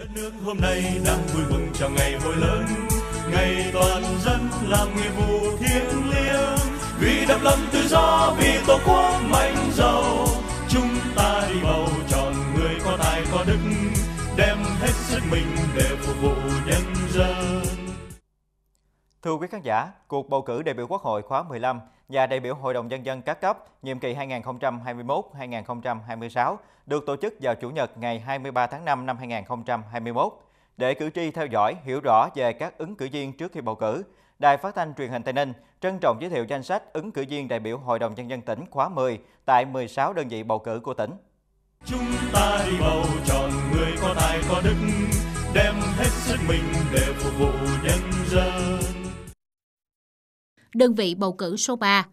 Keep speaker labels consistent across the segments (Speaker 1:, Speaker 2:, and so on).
Speaker 1: Đất nước hôm nay đang vui mừng chào ngày hội lớn, ngày toàn dân làm nghĩa vụ thiêng liêng. Vì độc lập tự do, vì tổ quốc mạnh giàu, chúng ta đi bầu chọn người có tài có đức, đem hết sức mình để phục vụ nhân
Speaker 2: dân. Thưa quý khán giả, cuộc bầu cử đại biểu Quốc hội khóa 15 và đại biểu Hội đồng Nhân dân các cấp nhiệm kỳ 2021-2026 được tổ chức vào Chủ nhật ngày 23 tháng 5 năm 2021. Để cử tri theo dõi, hiểu rõ về các ứng cử viên trước khi bầu cử, Đài Phát thanh Truyền hình Tây Ninh trân trọng giới thiệu danh sách ứng cử viên đại biểu Hội đồng Nhân dân tỉnh khóa 10 tại 16 đơn vị bầu cử của tỉnh.
Speaker 1: Chúng ta đi bầu chọn người có tài có đức, đem hết sức mình để phục vụ nhân dân
Speaker 3: đơn vị bầu cử số 3,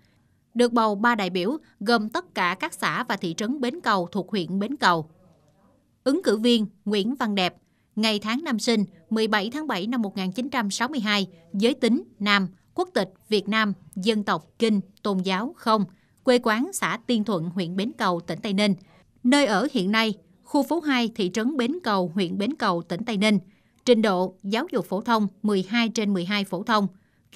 Speaker 3: được bầu 3 đại biểu gồm tất cả các xã và thị trấn Bến Cầu thuộc huyện Bến Cầu. Ứng cử viên Nguyễn Văn Đẹp, ngày tháng năm sinh 17 tháng 7 năm 1962, giới tính nam, quốc tịch Việt Nam, dân tộc Kinh, tôn giáo không, quê quán xã Tiên Thuận, huyện Bến Cầu, tỉnh Tây Ninh, nơi ở hiện nay, khu phố 2, thị trấn Bến Cầu, huyện Bến Cầu, tỉnh Tây Ninh, trình độ giáo dục phổ thông 12 trên 12 phổ thông,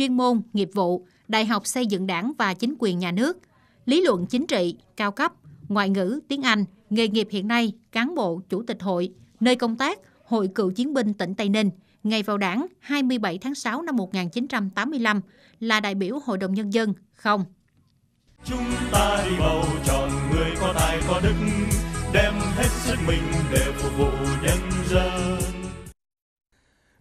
Speaker 3: chuyên môn, nghiệp vụ, Đại học xây dựng đảng và chính quyền nhà nước, lý luận chính trị, cao cấp, ngoại ngữ, tiếng Anh, nghề nghiệp hiện nay, cán bộ, chủ tịch hội, nơi công tác, Hội cựu chiến binh tỉnh Tây Ninh, ngày vào đảng 27 tháng 6 năm 1985 là đại biểu Hội đồng Nhân dân, không.
Speaker 1: Chúng ta đi bầu chọn người có tài có đức, đem hết sức mình để phục vụ nhân dân.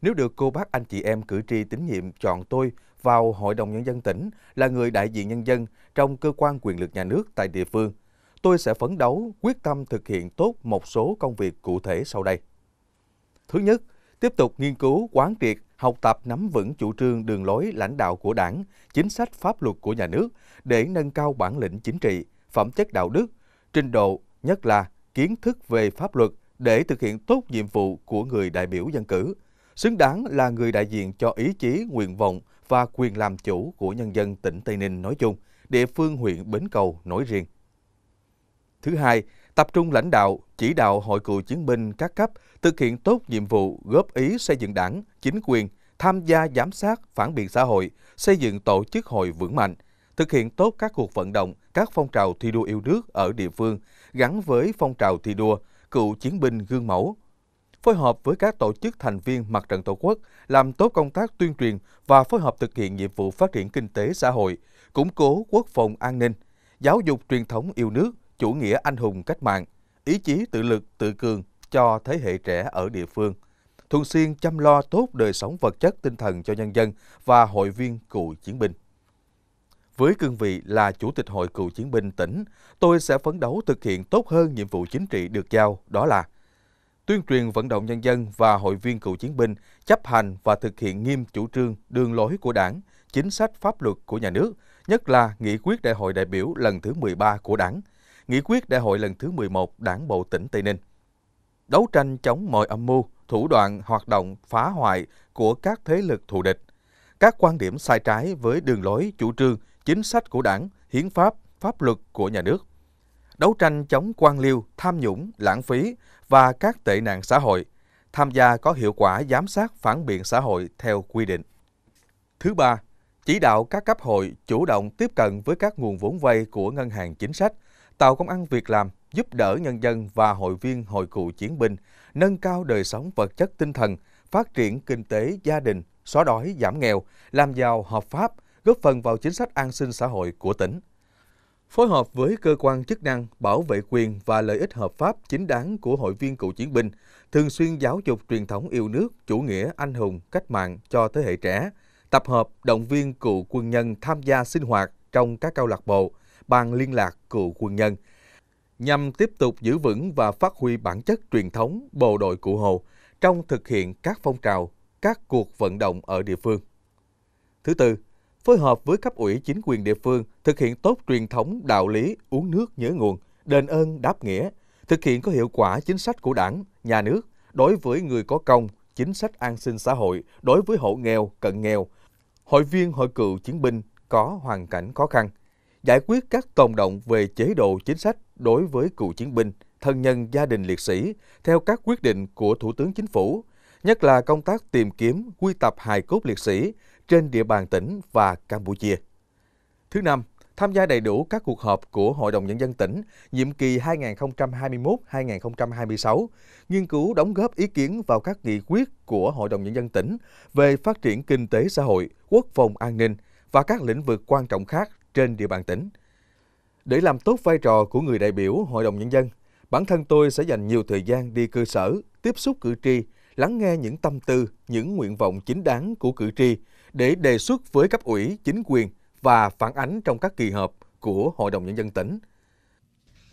Speaker 4: Nếu được cô bác anh chị em cử tri tín nhiệm chọn tôi vào Hội đồng Nhân dân tỉnh là người đại diện nhân dân trong cơ quan quyền lực nhà nước tại địa phương, tôi sẽ phấn đấu quyết tâm thực hiện tốt một số công việc cụ thể sau đây. Thứ nhất, tiếp tục nghiên cứu, quán triệt, học tập nắm vững chủ trương đường lối lãnh đạo của đảng, chính sách pháp luật của nhà nước để nâng cao bản lĩnh chính trị, phẩm chất đạo đức, trình độ, nhất là kiến thức về pháp luật để thực hiện tốt nhiệm vụ của người đại biểu dân cử – xứng đáng là người đại diện cho ý chí, nguyện vọng và quyền làm chủ của nhân dân tỉnh Tây Ninh nói chung, địa phương huyện Bến Cầu nói riêng. Thứ hai, tập trung lãnh đạo, chỉ đạo hội cựu chiến binh các cấp thực hiện tốt nhiệm vụ góp ý xây dựng đảng, chính quyền, tham gia giám sát, phản biện xã hội, xây dựng tổ chức hội vững mạnh, thực hiện tốt các cuộc vận động, các phong trào thi đua yêu nước ở địa phương gắn với phong trào thi đua, cựu chiến binh gương mẫu, phối hợp với các tổ chức thành viên mặt trận Tổ quốc, làm tốt công tác tuyên truyền và phối hợp thực hiện nhiệm vụ phát triển kinh tế xã hội, củng cố quốc phòng an ninh, giáo dục truyền thống yêu nước, chủ nghĩa anh hùng cách mạng, ý chí tự lực, tự cường cho thế hệ trẻ ở địa phương thường xuyên chăm lo tốt đời sống vật chất tinh thần cho nhân dân và hội viên cựu chiến binh. Với cương vị là Chủ tịch Hội Cựu Chiến binh tỉnh, tôi sẽ phấn đấu thực hiện tốt hơn nhiệm vụ chính trị được giao, đó là tuyên truyền vận động nhân dân và hội viên cựu chiến binh chấp hành và thực hiện nghiêm chủ trương đường lối của đảng, chính sách pháp luật của nhà nước, nhất là nghị quyết đại hội đại biểu lần thứ 13 của đảng, nghị quyết đại hội lần thứ 11 đảng bộ tỉnh Tây Ninh. Đấu tranh chống mọi âm mưu, thủ đoạn hoạt động phá hoại của các thế lực thù địch, các quan điểm sai trái với đường lối, chủ trương, chính sách của đảng, hiến pháp, pháp luật của nhà nước – đấu tranh chống quan liêu, tham nhũng, lãng phí và các tệ nạn xã hội, tham gia có hiệu quả giám sát phản biện xã hội theo quy định. Thứ ba, chỉ đạo các cấp hội chủ động tiếp cận với các nguồn vốn vay của ngân hàng chính sách, tạo công ăn việc làm, giúp đỡ nhân dân và hội viên hội cựu chiến binh, nâng cao đời sống vật chất tinh thần, phát triển kinh tế gia đình, xóa đói giảm nghèo, làm giàu hợp pháp, góp phần vào chính sách an sinh xã hội của tỉnh phối hợp với cơ quan chức năng bảo vệ quyền và lợi ích hợp pháp chính đáng của hội viên cựu chiến binh, thường xuyên giáo dục truyền thống yêu nước, chủ nghĩa, anh hùng, cách mạng cho thế hệ trẻ, tập hợp động viên cựu quân nhân tham gia sinh hoạt trong các câu lạc bộ, ban liên lạc cựu quân nhân, nhằm tiếp tục giữ vững và phát huy bản chất truyền thống bộ đội cụ Hồ trong thực hiện các phong trào, các cuộc vận động ở địa phương. Thứ tư, phối hợp với cấp ủy chính quyền địa phương thực hiện tốt truyền thống đạo lý uống nước nhớ nguồn, đền ơn đáp nghĩa, thực hiện có hiệu quả chính sách của đảng, nhà nước đối với người có công, chính sách an sinh xã hội đối với hộ nghèo, cận nghèo, hội viên hội cựu chiến binh có hoàn cảnh khó khăn, giải quyết các tồn động về chế độ chính sách đối với cựu chiến binh, thân nhân gia đình liệt sĩ theo các quyết định của Thủ tướng Chính phủ, nhất là công tác tìm kiếm, quy tập hài cốt liệt sĩ, trên địa bàn tỉnh và Campuchia. Thứ năm, tham gia đầy đủ các cuộc họp của Hội đồng Nhân dân tỉnh nhiệm kỳ 2021-2026, nghiên cứu đóng góp ý kiến vào các nghị quyết của Hội đồng Nhân dân tỉnh về phát triển kinh tế xã hội, quốc phòng an ninh và các lĩnh vực quan trọng khác trên địa bàn tỉnh. Để làm tốt vai trò của người đại biểu Hội đồng Nhân dân, bản thân tôi sẽ dành nhiều thời gian đi cơ sở, tiếp xúc cử tri, lắng nghe những tâm tư, những nguyện vọng chính đáng của cử tri để đề xuất với cấp ủy, chính quyền và phản ánh trong các kỳ họp của Hội đồng Nhân dân tỉnh.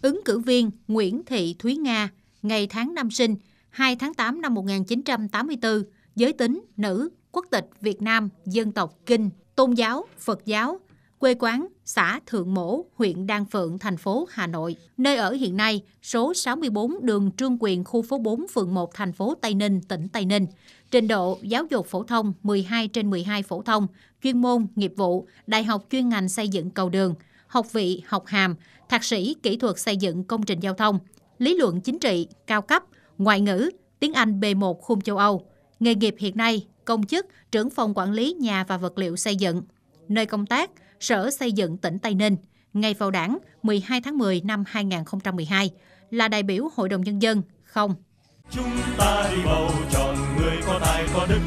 Speaker 3: Ứng cử viên Nguyễn Thị Thúy Nga, ngày tháng năm sinh, 2 tháng 8 năm 1984, giới tính nữ, quốc tịch Việt Nam, dân tộc Kinh, tôn giáo, Phật giáo, quê quán xã Thượng Mỗ, huyện Đan Phượng, thành phố Hà Nội. Nơi ở hiện nay, số 64 đường Trương Quyền, khu phố 4, phường 1, thành phố Tây Ninh, tỉnh Tây Ninh. Trình độ giáo dục phổ thông 12 trên 12 phổ thông, chuyên môn, nghiệp vụ, đại học chuyên ngành xây dựng cầu đường, học vị, học hàm, thạc sĩ kỹ thuật xây dựng công trình giao thông, lý luận chính trị, cao cấp, ngoại ngữ, tiếng Anh B1 khung châu Âu, nghề nghiệp hiện nay, công chức, trưởng phòng quản lý nhà và vật liệu xây dựng, nơi công tác, Sở Xây dựng tỉnh Tây Ninh, ngày vào đảng 12 tháng 10 năm 2012, là đại biểu Hội đồng Nhân dân, không.
Speaker 1: Chúng ta đi bầu chọn người có tài có đức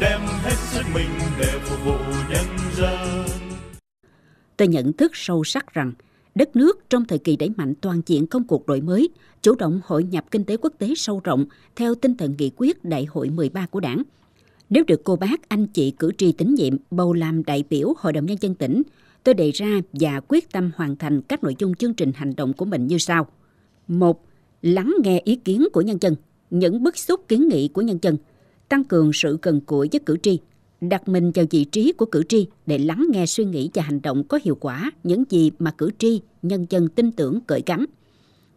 Speaker 1: đem hết sức mình để phục vụ nhân dân
Speaker 5: tôi nhận thức sâu sắc rằng đất nước trong thời kỳ đẩy mạnh toàn diện công cuộc đổi mới, chủ động hội nhập kinh tế quốc tế sâu rộng theo tinh thần nghị quyết Đại hội 13 của Đảng. Nếu được cô bác, anh chị cử tri tín nhiệm bầu làm đại biểu Hội đồng Nhân dân tỉnh, tôi đề ra và quyết tâm hoàn thành các nội dung chương trình hành động của mình như sau. một Lắng nghe ý kiến của nhân dân những bức xúc kiến nghị của nhân dân, tăng cường sự cần cỗi với cử tri, đặt mình vào vị trí của cử tri để lắng nghe suy nghĩ và hành động có hiệu quả những gì mà cử tri, nhân dân tin tưởng cởi gắm.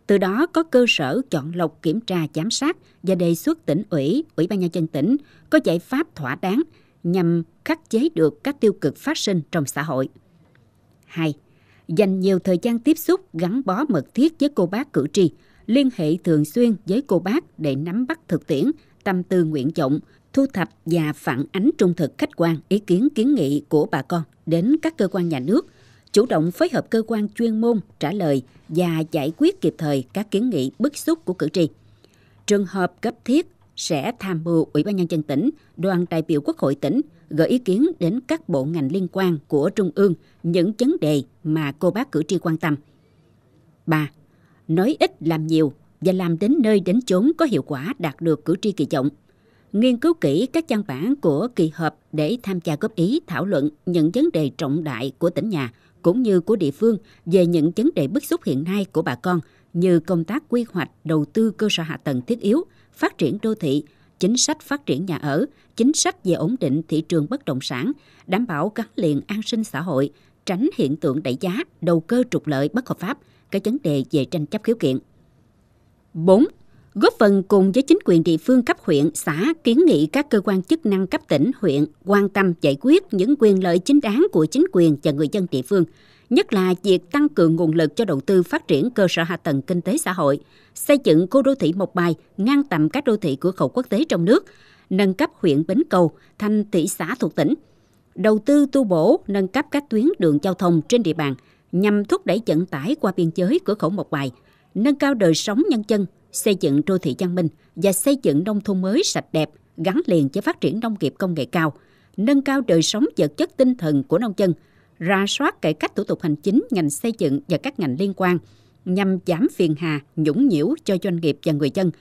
Speaker 5: Từ đó có cơ sở chọn lọc kiểm tra giám sát và đề xuất tỉnh ủy, ủy ban nhân dân tỉnh có giải pháp thỏa đáng nhằm khắc chế được các tiêu cực phát sinh trong xã hội. 2. Dành nhiều thời gian tiếp xúc gắn bó mật thiết với cô bác cử tri, liên hệ thường xuyên với cô bác để nắm bắt thực tiễn, tâm tư nguyện vọng, thu thập và phản ánh trung thực khách quan ý kiến kiến nghị của bà con đến các cơ quan nhà nước, chủ động phối hợp cơ quan chuyên môn trả lời và giải quyết kịp thời các kiến nghị bức xúc của cử tri. Trường hợp cấp thiết sẽ tham mưu Ủy ban Nhân dân tỉnh, đoàn đại biểu Quốc hội tỉnh gửi ý kiến đến các bộ ngành liên quan của Trung ương những vấn đề mà cô bác cử tri quan tâm. 3 nói ít làm nhiều và làm đến nơi đến chốn có hiệu quả đạt được cử tri kỳ vọng. Nghiên cứu kỹ các văn bản của kỳ họp để tham gia góp ý thảo luận những vấn đề trọng đại của tỉnh nhà cũng như của địa phương về những vấn đề bức xúc hiện nay của bà con như công tác quy hoạch, đầu tư cơ sở hạ tầng thiết yếu, phát triển đô thị, chính sách phát triển nhà ở, chính sách về ổn định thị trường bất động sản, đảm bảo gắn liền an sinh xã hội, tránh hiện tượng đẩy giá, đầu cơ trục lợi bất hợp pháp – các vấn đề về tranh chấp khiếu kiện. 4. Góp phần cùng với chính quyền địa phương cấp huyện, xã kiến nghị các cơ quan chức năng cấp tỉnh, huyện quan tâm giải quyết những quyền lợi chính đáng của chính quyền và người dân địa phương, nhất là việc tăng cường nguồn lực cho đầu tư phát triển cơ sở hạ tầng kinh tế xã hội, xây dựng khu đô thị một bài ngang tầm các đô thị cửa khẩu quốc tế trong nước, nâng cấp huyện Bến Cầu thành thị xã thuộc tỉnh, đầu tư tu bổ, nâng cấp các tuyến đường giao thông trên địa bàn, nhằm thúc đẩy vận tải qua biên giới cửa khẩu Mộc Bài, nâng cao đời sống nhân dân, xây dựng đô thị văn minh và xây dựng nông thôn mới sạch đẹp gắn liền với phát triển nông nghiệp công nghệ cao, nâng cao đời sống vật chất tinh thần của nông dân, ra soát cải cách thủ tục hành chính ngành xây dựng và các ngành liên quan nhằm giảm phiền hà, nhũng nhiễu cho doanh nghiệp và người dân.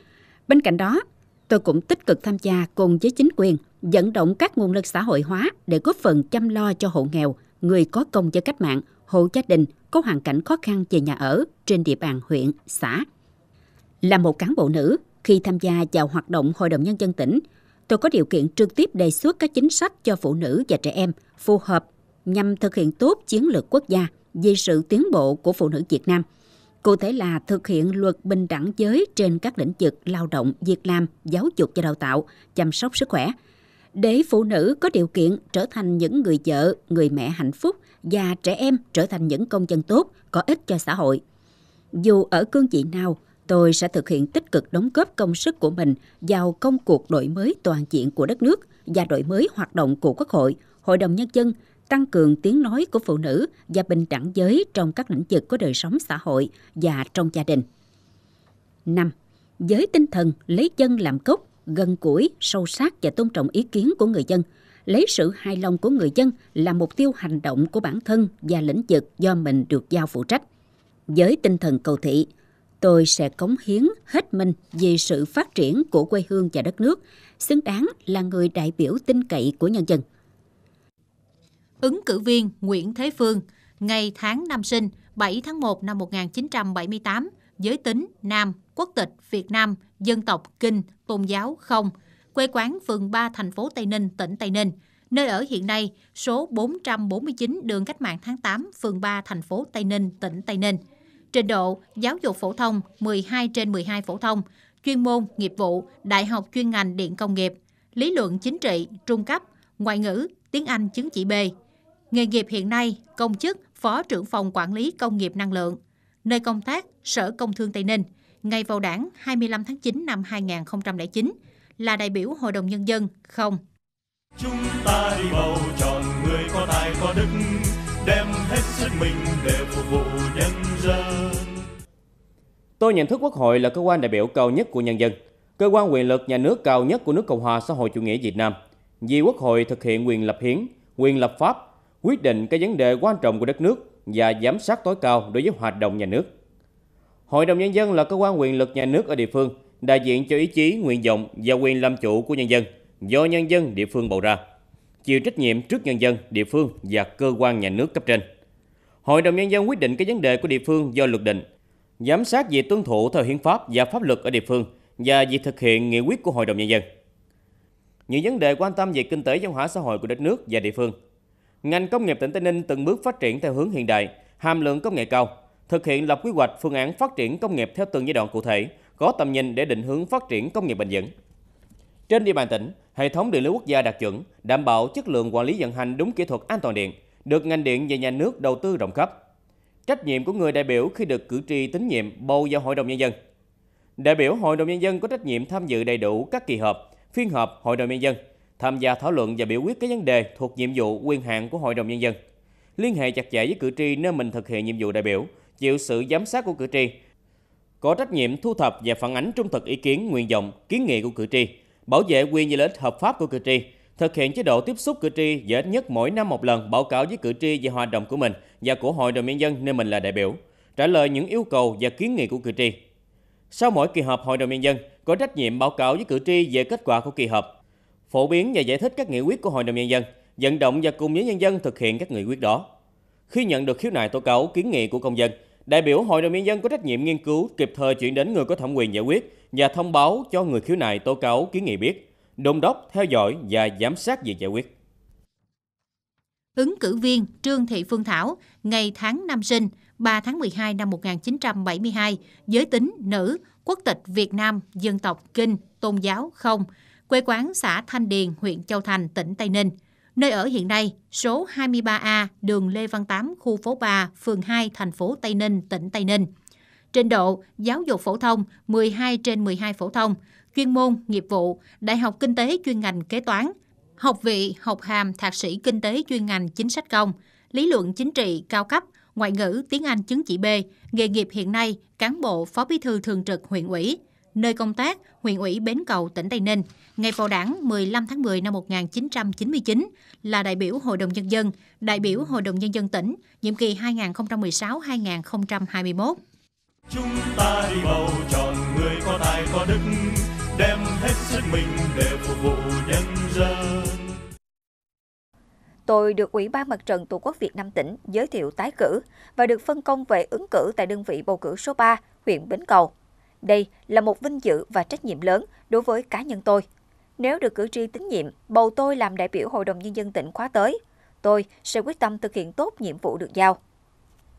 Speaker 5: Bên cạnh đó, tôi cũng tích cực tham gia cùng với chính quyền dẫn động các nguồn lực xã hội hóa để góp phần chăm lo cho hộ nghèo, người có công với cách mạng, hộ gia đình có hoàn cảnh khó khăn về nhà ở trên địa bàn huyện, xã. Là một cán bộ nữ, khi tham gia vào hoạt động Hội đồng Nhân dân tỉnh, tôi có điều kiện trực tiếp đề xuất các chính sách cho phụ nữ và trẻ em phù hợp nhằm thực hiện tốt chiến lược quốc gia về sự tiến bộ của phụ nữ Việt Nam. Cụ thể là thực hiện luật bình đẳng giới trên các lĩnh vực lao động, việc làm, giáo dục và đào tạo, chăm sóc sức khỏe, để phụ nữ có điều kiện trở thành những người vợ, người mẹ hạnh phúc – và trẻ em trở thành những công dân tốt, có ích cho xã hội. Dù ở cương vị nào, tôi sẽ thực hiện tích cực đóng góp công sức của mình vào công cuộc đổi mới toàn diện của đất nước và đổi mới hoạt động của Quốc hội, Hội đồng Nhân dân, tăng cường tiếng nói của phụ nữ và bình đẳng giới trong các lĩnh vực của đời sống xã hội và trong gia đình. 5. Với tinh thần lấy dân làm gốc, gần gũi, sâu sát và tôn trọng ý kiến của người dân – lấy sự hài lòng của người dân là mục tiêu hành động của bản thân và lĩnh vực do mình được giao phụ trách. Với tinh thần cầu thị, tôi sẽ cống hiến hết mình vì sự phát triển của quê hương và đất nước, xứng đáng là người đại biểu tin cậy của nhân dân. Ứng cử
Speaker 3: viên Nguyễn Thế Phương, ngày tháng năm sinh 7 tháng 1 năm 1978, giới tính nam, quốc tịch Việt Nam, dân tộc Kinh, tôn giáo không – quê quán phường 3 thành phố Tây Ninh, tỉnh Tây Ninh, nơi ở hiện nay số 449 đường Cách mạng tháng 8, phường 3 thành phố Tây Ninh, tỉnh Tây Ninh. Trình độ giáo dục phổ thông 12 trên 12 phổ thông, chuyên môn, nghiệp vụ, đại học chuyên ngành điện công nghiệp, lý luận chính trị, trung cấp, ngoại ngữ, tiếng Anh chứng chỉ B. Nghề nghiệp hiện nay, công chức, phó trưởng phòng quản lý công nghiệp năng lượng. Nơi công tác, Sở Công Thương Tây Ninh, ngày vào đảng 25 tháng 9 năm 2009, là đại biểu Hội đồng Nhân dân không.
Speaker 1: Chúng ta đi bầu chọn người có tài có đức, đem hết sức mình để phục vụ nhân dân.
Speaker 2: Tôi nhận thức Quốc hội là cơ quan đại biểu cao nhất của nhân dân, cơ quan quyền lực nhà nước cao nhất của nước Cộng hòa xã hội chủ nghĩa Việt Nam. Vì Quốc hội thực hiện quyền lập hiến, quyền lập pháp, quyết định các vấn đề quan trọng của đất nước và giám sát tối cao đối với hoạt động nhà nước. Hội đồng Nhân dân là cơ quan quyền lực nhà nước ở địa phương – đại diện cho ý chí, nguyện vọng và quyền làm chủ của nhân dân do nhân dân địa phương bầu ra, chịu trách nhiệm trước nhân dân địa phương và cơ quan nhà nước cấp trên. Hội đồng nhân dân quyết định các vấn đề của địa phương do luật định, giám sát việc tuân thủ theo hiến pháp và pháp luật ở địa phương và việc thực hiện nghị quyết của Hội đồng nhân dân. Những vấn đề quan tâm về kinh tế văn hóa xã hội của đất nước và địa phương. Ngành công nghiệp tỉnh Tây Ninh từng bước phát triển theo hướng hiện đại, hàm lượng công nghệ cao, thực hiện lập quy hoạch phương án phát triển công nghiệp theo từng giai đoạn cụ thể, có tầm nhìn để định hướng phát triển công nghiệp bền vững. Trên địa bàn tỉnh, hệ thống điện lưới quốc gia đạt chuẩn, đảm bảo chất lượng quản lý vận hành đúng kỹ thuật an toàn điện, được ngành điện và nhà nước đầu tư rộng khắp. Trách nhiệm của người đại biểu khi được cử tri tín nhiệm bầu vào Hội đồng Nhân dân. Đại biểu Hội đồng Nhân dân có trách nhiệm tham dự đầy đủ các kỳ họp, phiên họp Hội đồng Nhân dân, tham gia thảo luận và biểu quyết các vấn đề thuộc nhiệm vụ quyền hạn của Hội đồng Nhân dân. Liên hệ chặt chẽ với cử tri nơi mình thực hiện nhiệm vụ đại biểu, chịu sự giám sát của cử tri có trách nhiệm thu thập và phản ánh trung thực ý kiến, nguyện vọng, kiến nghị của cử tri, bảo vệ quyền và lợi ích hợp pháp của cử tri, thực hiện chế độ tiếp xúc cử tri và ít nhất mỗi năm một lần báo cáo với cử tri về hoạt động của mình và của Hội đồng Nhân dân nơi mình là đại biểu, trả lời những yêu cầu và kiến nghị của cử tri. Sau mỗi kỳ họp Hội đồng Nhân dân, có trách nhiệm báo cáo với cử tri về kết quả của kỳ họp, phổ biến và giải thích các nghị quyết của Hội đồng Nhân dân, vận động và cùng với nhân dân thực hiện các nghị quyết đó. Khi nhận được khiếu nại tố cáo kiến nghị của công dân, Đại biểu Hội đồng Nhân dân có trách nhiệm nghiên cứu, kịp thời chuyển đến người có thẩm quyền giải quyết và thông báo cho người khiếu nại tố cáo kiến nghị biết, đôn đốc, theo dõi và giám sát việc giải quyết.
Speaker 3: Ứng cử viên Trương Thị Phương Thảo, ngày tháng năm sinh, 3 tháng 12 năm 1972, giới tính nữ, quốc tịch Việt Nam, dân tộc Kinh, tôn giáo không, quê quán xã Thanh Điền, huyện Châu Thành, tỉnh Tây Ninh – nơi ở hiện nay số 23A đường Lê Văn Tám, khu phố 3, phường 2, thành phố Tây Ninh, tỉnh Tây Ninh. Trình độ giáo dục phổ thông 12 trên 12 phổ thông, chuyên môn, nghiệp vụ, Đại học Kinh tế chuyên ngành kế toán, học vị, học hàm thạc sĩ kinh tế chuyên ngành chính sách công, lý luận chính trị cao cấp, ngoại ngữ tiếng Anh chứng chỉ B, nghề nghiệp hiện nay, cán bộ phó bí thư thường trực huyện ủy, nơi công tác, huyện ủy Bến Cầu, tỉnh Tây Ninh, ngày vào đảng 15 tháng 10 năm 1999, là đại biểu Hội đồng Nhân dân, đại biểu Hội đồng Nhân dân tỉnh, nhiệm kỳ 2016-2021.
Speaker 1: Chúng ta đi bầu chọn người có tài có đức, đem hết sức mình để phục vụ nhân dân.
Speaker 6: Tôi được Ủy ban Mặt trận Tổ quốc Việt Nam tỉnh giới thiệu tái cử và được phân công về ứng cử tại đơn vị bầu cử số 3, huyện Bến Cầu, đây là một vinh dự và trách nhiệm lớn đối với cá nhân tôi. Nếu được cử tri tín nhiệm, bầu tôi làm đại biểu Hội đồng Nhân dân tỉnh khóa tới, tôi sẽ quyết tâm thực hiện tốt nhiệm vụ được giao.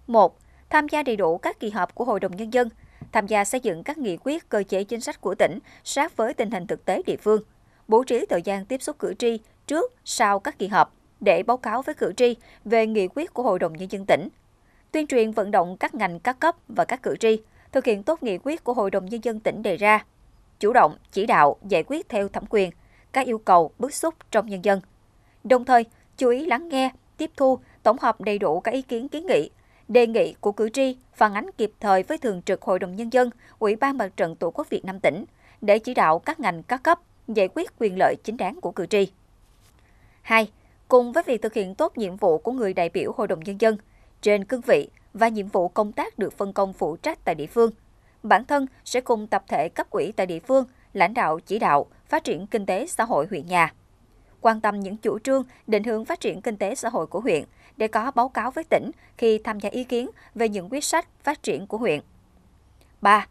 Speaker 6: 1. Tham gia đầy đủ các kỳ họp của Hội đồng Nhân dân, tham gia xây dựng các nghị quyết cơ chế chính sách của tỉnh sát với tình hình thực tế địa phương, bố trí thời gian tiếp xúc cử tri trước, sau các kỳ họp để báo cáo với cử tri về nghị quyết của Hội đồng Nhân dân tỉnh, tuyên truyền vận động các ngành các cấp và các cử tri thực hiện tốt nghị quyết của Hội đồng Nhân dân tỉnh đề ra, chủ động, chỉ đạo, giải quyết theo thẩm quyền, các yêu cầu bức xúc trong nhân dân. Đồng thời, chú ý lắng nghe, tiếp thu, tổng hợp đầy đủ các ý kiến kiến nghị, đề nghị của cử tri, phản ánh kịp thời với Thường trực Hội đồng Nhân dân, Ủy ban Mặt trận Tổ quốc Việt Nam tỉnh để chỉ đạo các ngành các cấp giải quyết quyền lợi chính đáng của cử tri. 2. Cùng với việc thực hiện tốt nhiệm vụ của người đại biểu Hội đồng Nhân dân, trên cương vị, và nhiệm vụ công tác được phân công phụ trách tại địa phương. Bản thân sẽ cùng tập thể cấp ủy tại địa phương lãnh đạo chỉ đạo phát triển kinh tế xã hội huyện nhà. Quan tâm những chủ trương, định hướng phát triển kinh tế xã hội của huyện để có báo cáo với tỉnh khi tham gia ý kiến về những quyết sách phát triển của huyện. 3.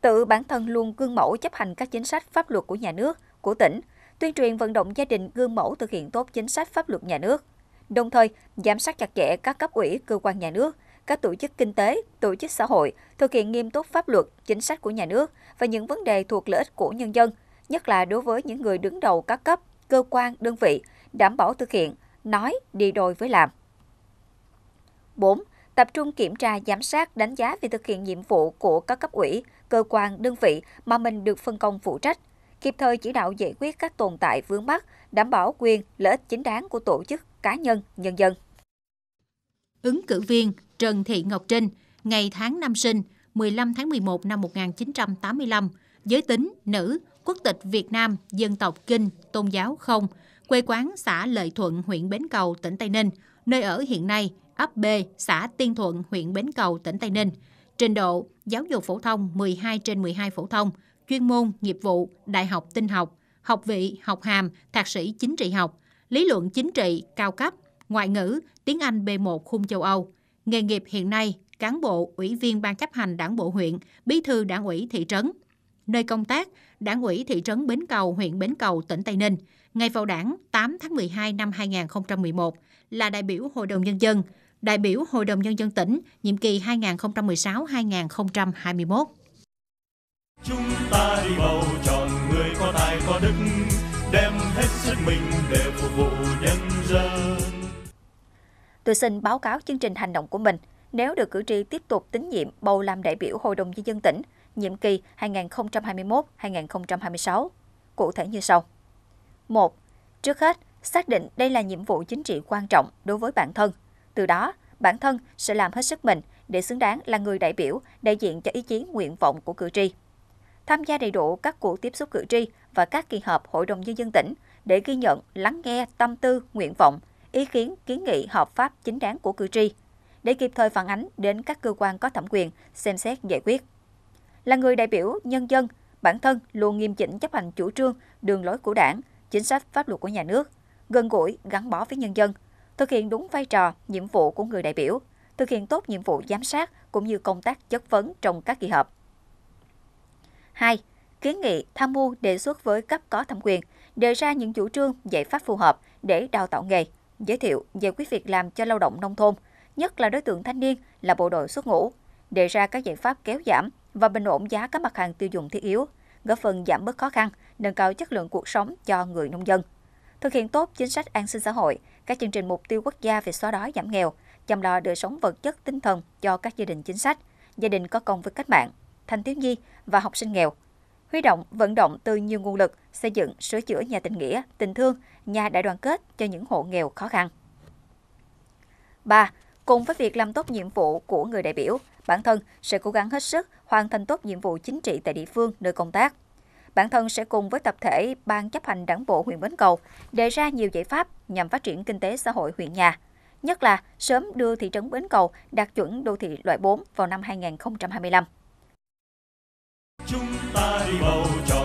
Speaker 6: Tự bản thân luôn gương mẫu chấp hành các chính sách pháp luật của nhà nước, của tỉnh, tuyên truyền vận động gia đình gương mẫu thực hiện tốt chính sách pháp luật nhà nước. Đồng thời, giám sát chặt chẽ các cấp ủy, cơ quan nhà nước các tổ chức kinh tế, tổ chức xã hội thực hiện nghiêm túc pháp luật, chính sách của nhà nước và những vấn đề thuộc lợi ích của nhân dân, nhất là đối với những người đứng đầu các cấp, cơ quan, đơn vị, đảm bảo thực hiện, nói đi đôi với làm. 4. Tập trung kiểm tra, giám sát, đánh giá về thực hiện nhiệm vụ của các cấp ủy, cơ quan, đơn vị mà mình được phân công phụ trách, kịp thời chỉ đạo giải quyết các tồn tại vướng mắc, đảm bảo quyền, lợi ích chính đáng của tổ chức, cá nhân, nhân dân.
Speaker 3: Ứng cử viên Trần Thị Ngọc Trinh, ngày tháng năm sinh 15 tháng 11 năm 1985, giới tính nữ, quốc tịch Việt Nam, dân tộc Kinh, tôn giáo không, quê quán xã Lợi Thuận, huyện Bến Cầu, tỉnh Tây Ninh, nơi ở hiện nay, ấp B, xã Tiên Thuận, huyện Bến Cầu, tỉnh Tây Ninh. Trình độ giáo dục phổ thông 12 trên 12 phổ thông, chuyên môn, nghiệp vụ, đại học tinh học, học vị, học hàm, thạc sĩ chính trị học, lý luận chính trị, cao cấp, ngoại ngữ, tiếng Anh B1 khung châu Âu nghề nghiệp hiện nay cán bộ, ủy viên ban chấp hành đảng bộ huyện, bí thư đảng ủy thị trấn. Nơi công tác, đảng ủy thị trấn Bến Cầu, huyện Bến Cầu, tỉnh Tây Ninh, ngày vào đảng 8 tháng 12 năm 2011 là đại biểu Hội đồng Nhân dân, đại biểu Hội đồng Nhân dân tỉnh, nhiệm kỳ 2016-2021.
Speaker 1: Chúng ta đi bầu chọn người có tài có đức, đem hết sức mình để phục vụ nhân dân.
Speaker 6: Tôi xin báo cáo chương trình hành động của mình nếu được cử tri tiếp tục tín nhiệm bầu làm đại biểu Hội đồng Nhân dân tỉnh, nhiệm kỳ 2021-2026, cụ thể như sau. 1. Trước hết, xác định đây là nhiệm vụ chính trị quan trọng đối với bản thân. Từ đó, bản thân sẽ làm hết sức mình để xứng đáng là người đại biểu đại diện cho ý chí nguyện vọng của cử tri. Tham gia đầy đủ các cuộc tiếp xúc cử tri và các kỳ họp Hội đồng Nhân dân tỉnh để ghi nhận, lắng nghe tâm tư, nguyện vọng – ý kiến, kiến nghị hợp pháp chính đáng của cử tri để kịp thời phản ánh đến các cơ quan có thẩm quyền xem xét giải quyết. Là người đại biểu nhân dân, bản thân luôn nghiêm chỉnh chấp hành chủ trương, đường lối của Đảng, chính sách pháp luật của nhà nước, gần gũi, gắn bó với nhân dân, thực hiện đúng vai trò, nhiệm vụ của người đại biểu, thực hiện tốt nhiệm vụ giám sát cũng như công tác chất vấn trong các kỳ họp. 2. Kiến nghị, tham mưu đề xuất với cấp có thẩm quyền, đề ra những chủ trương, giải pháp phù hợp để đào tạo nghề, giới thiệu giải quyết việc làm cho lao động nông thôn, nhất là đối tượng thanh niên là bộ đội xuất ngũ, đề ra các giải pháp kéo giảm và bình ổn giá các mặt hàng tiêu dùng thiết yếu, góp phần giảm bớt khó khăn, nâng cao chất lượng cuộc sống cho người nông dân. Thực hiện tốt chính sách an sinh xã hội, các chương trình mục tiêu quốc gia về xóa đói giảm nghèo, chăm lo đời sống vật chất tinh thần cho các gia đình chính sách, gia đình có công với cách mạng, thanh thiếu nhi và học sinh nghèo, huy động, vận động từ nhiều nguồn lực, xây dựng, sửa chữa nhà tình nghĩa, tình thương, nhà đại đoàn kết cho những hộ nghèo khó khăn. 3. Cùng với việc làm tốt nhiệm vụ của người đại biểu, bản thân sẽ cố gắng hết sức hoàn thành tốt nhiệm vụ chính trị tại địa phương nơi công tác. Bản thân sẽ cùng với tập thể Ban chấp hành Đảng bộ huyện Bến Cầu đề ra nhiều giải pháp nhằm phát triển kinh tế xã hội huyện nhà, nhất là sớm đưa thị trấn Bến Cầu đạt chuẩn đô thị loại 4 vào năm 2025
Speaker 1: ta đi bầu trời